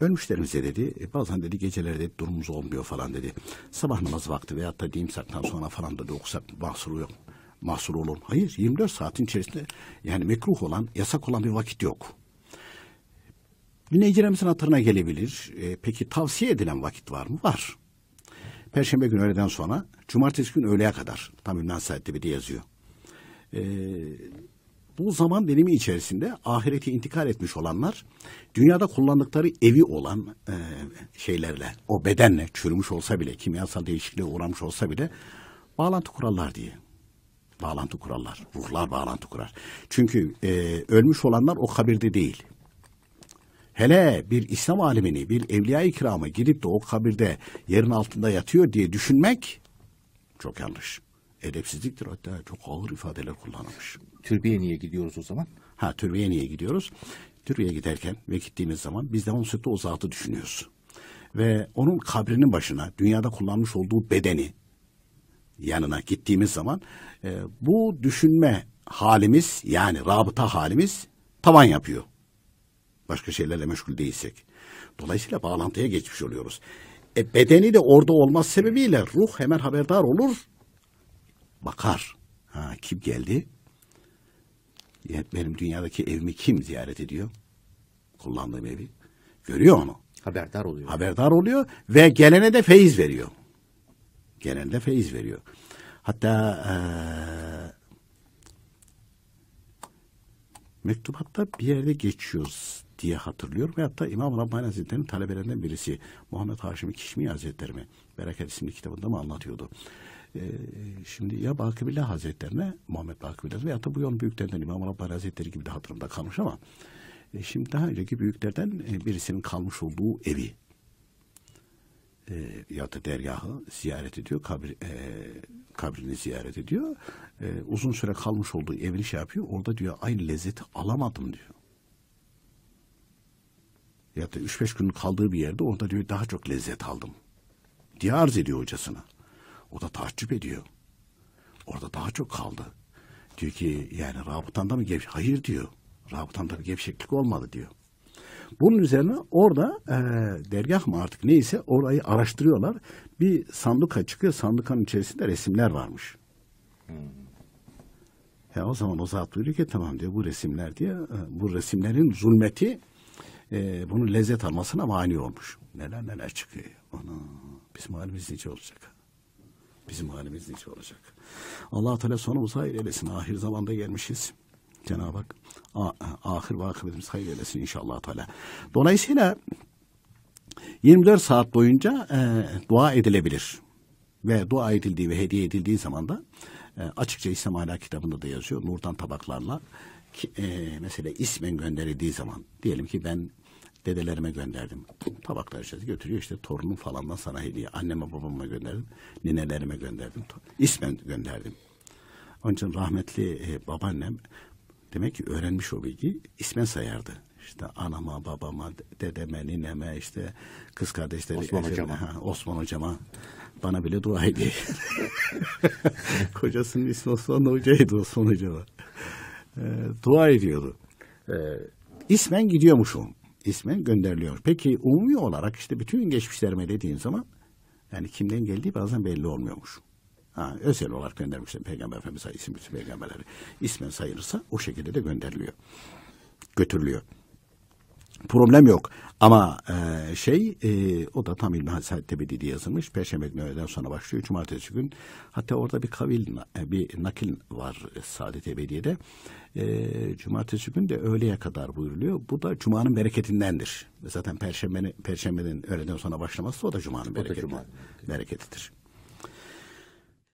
Ölmüşlerimize dedi e, bazen dedi gecelerde dedi, durumumuz olmuyor falan dedi. Sabah namaz vakti veyahut da dimsaktan sonra falan dedi okusak mahsur yok. Mahsur olur. Hayır 24 saatin içerisinde yani mekruh olan yasak olan bir vakit yok. Dinleyicilerimizin hatırına gelebilir. E, peki tavsiye edilen vakit var mı? Var. Perşembe günü öğleden sonra, cumartesi günü öğleye kadar. Tam Ümran Said bir de yazıyor. E, bu zaman dilimi içerisinde ahireti intikal etmiş olanlar dünyada kullandıkları evi olan e, şeylerle o bedenle çürümüş olsa bile kimyasal değişikliğe uğramış olsa bile bağlantı kurarlar diye. Bağlantı kurarlar. Ruhlar bağlantı kurar. Çünkü e, ölmüş olanlar o kabirde değil. Hele bir İslam alimini, bir evliya-i kirama gidip de o kabirde yerin altında yatıyor diye düşünmek çok yanlış edepsizliktir hatta çok ağır ifadeler kullanılmış. Türkiye'ye niye gidiyoruz o zaman? Ha Türkiye'ye niye gidiyoruz? Türkiye'ye giderken ve gittiğimiz zaman biz de onun sütte o zatı düşünüyoruz. Ve onun kabrinin başına dünyada kullanmış olduğu bedeni yanına gittiğimiz zaman e, bu düşünme halimiz yani rabıta halimiz tavan yapıyor. Başka şeylerle meşgul değilsek. Dolayısıyla bağlantıya geçmiş oluyoruz. E, bedeni de orada olmaz sebebiyle ruh hemen haberdar olur bakar. Ha, kim geldi? Ya benim dünyadaki evimi kim ziyaret ediyor? Kullandığım evi. Görüyor onu. Haberdar oluyor. Haberdar oluyor ve gelene de feyiz veriyor. Gelene de feyiz veriyor. Hatta e, mektubatta bir yerde geçiyoruz diye hatırlıyorum. Ve hatta İmam Rabbani Hazretleri'nin talebelerinden birisi Muhammed Haşim Kişmi Hazretleri mi? Bereket isimli kitabında mı anlatıyordu? Ee, şimdi ya Bakıbile Hazretlerine, Muhammed Bakıbile veya da bu yolun büyüklerinden İmam Rabbani Hazretleri gibi de hatırımda kalmış ama e, şimdi daha önceki büyüklerden e, birisinin kalmış olduğu evi e, ya da dergahı ziyaret ediyor, kabir, e, kabrini ziyaret ediyor. E, uzun süre kalmış olduğu evini şey yapıyor. Orada diyor aynı lezzeti alamadım diyor. Ya da 3-5 gün kaldığı bir yerde orada diyor daha çok lezzet aldım diye arz ediyor hocasına. O da taaccüp ediyor. Orada daha çok kaldı. Diyor ki yani rabıtanda mı gevşek? Hayır diyor. Rabıtanda bir gevşeklik olmadı diyor. Bunun üzerine orada e, dergah mı artık neyse orayı araştırıyorlar. Bir sanduka çıkıyor. Sandukanın içerisinde resimler varmış. Hmm. E, ya o zaman o zat diyor ki tamam diyor bu resimler diye e, bu resimlerin zulmeti e, bunun lezzet almasına mani olmuş. Neler neler çıkıyor. Ana bizim halimiz nice olacak. Bizim halimiz nice olacak. Allah Teala sonumuzu hayır eylesin. Ahir zamanda gelmişiz. Cenab-ı Hak ahir ve akıbetimiz hayır eylesin inşallah Teala. Dolayısıyla 24 saat boyunca e, dua edilebilir. Ve dua edildiği ve hediye edildiği zaman da e, açıkça İslam Hala kitabında da yazıyor. Nurdan tabaklarla ki, e, mesela ismen gönderildiği zaman diyelim ki ben dedelerime gönderdim. Tabaklar içerisinde götürüyor işte torunum falandan sana hediye. Anneme babama gönderdim. Ninelerime gönderdim. İsmen gönderdim. Onun için rahmetli e, babaannem demek ki öğrenmiş o bilgi ismen sayardı. İşte anama, babama, dedeme, nineme, işte kız kardeşleri. Osman eferine, hocama. Ha, Osman hocama. Bana bile dua ediyor. Kocasının ismi Osman Hoca'ydı Osman Hoca'da. E, dua ediyordu. E, ismen gidiyormuşum ismen gönderiliyor. Peki umumi olarak işte bütün geçmişlerime dediğin zaman yani kimden geldiği bazen belli olmuyormuş. Ha, özel olarak göndermişler Peygamber Efendimiz'e isim bütün peygamberleri. ismen sayılırsa o şekilde de gönderiliyor. Götürülüyor. Problem yok. Ama e, şey e, o da tam İlmi Hazret diye yazılmış. Perşembe günü öğleden sonra başlıyor. Cumartesi gün hatta orada bir kavil e, bir nakil var Saadet Ebediye'de. E, cumartesi gün de öğleye kadar buyuruluyor. Bu da Cuma'nın bereketindendir. Zaten Perşembenin, Perşembenin öğleden sonra başlaması o da Cumanın bereketi, cuma. bereketidir.